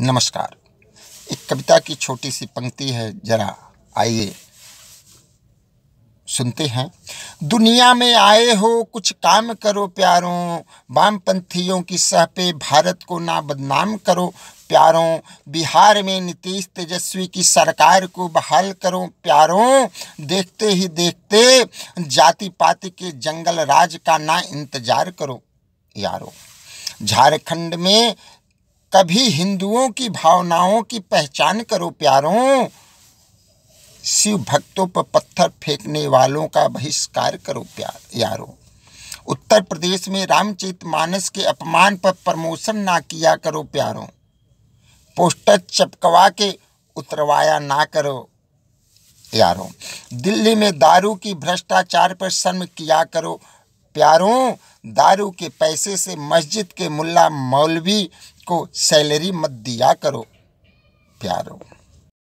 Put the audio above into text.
नमस्कार एक कविता की छोटी सी पंक्ति है जरा आइए सुनते हैं दुनिया में आए हो कुछ काम करो प्यारों वामपंथियों की सह पे भारत को ना बदनाम करो प्यारों बिहार में नीतीश तेजस्वी की सरकार को बहाल करो प्यारों देखते ही देखते जाति पाति के जंगल राज का ना इंतजार करो यारों झारखंड में कभी हिंदुओं की भावनाओं की पहचान करो प्यारों शिव भक्तों पर पत्थर फेंकने वालों का बहिष्कार करो प्यार यारो उत्तर प्रदेश में रामचित मानस के अपमान पर प्रमोशन ना किया करो प्यारों पोस्टर चपकवा के उतरवाया ना करो यारों दिल्ली में दारू की भ्रष्टाचार पर शर्म किया करो प्यारों दारू के पैसे से मस्जिद के मुल्ला मौलवी को सैलरी मत दिया करो प्यारों